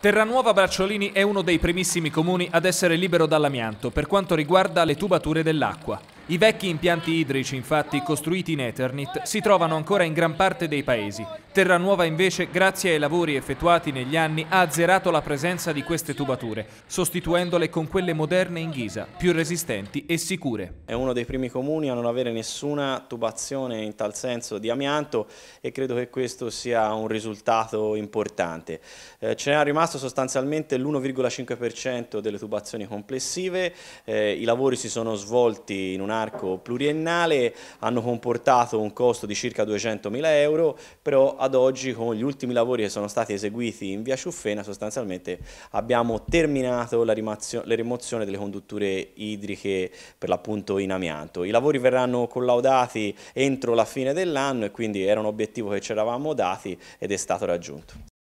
Terranuova Bracciolini è uno dei primissimi comuni ad essere libero dall'amianto per quanto riguarda le tubature dell'acqua. I vecchi impianti idrici, infatti, costruiti in Eternit, si trovano ancora in gran parte dei paesi. Terranuova, invece, grazie ai lavori effettuati negli anni, ha azzerato la presenza di queste tubature, sostituendole con quelle moderne in ghisa, più resistenti e sicure. È uno dei primi comuni a non avere nessuna tubazione in tal senso di amianto e credo che questo sia un risultato importante. Eh, ce n'è rimasto sostanzialmente l'1,5% delle tubazioni complessive, eh, i lavori si sono svolti in un arco pluriennale hanno comportato un costo di circa 200.000 euro, però ad oggi con gli ultimi lavori che sono stati eseguiti in via Ciuffena sostanzialmente abbiamo terminato la, la rimozione delle condutture idriche per l'appunto in amianto. I lavori verranno collaudati entro la fine dell'anno e quindi era un obiettivo che ci eravamo dati ed è stato raggiunto.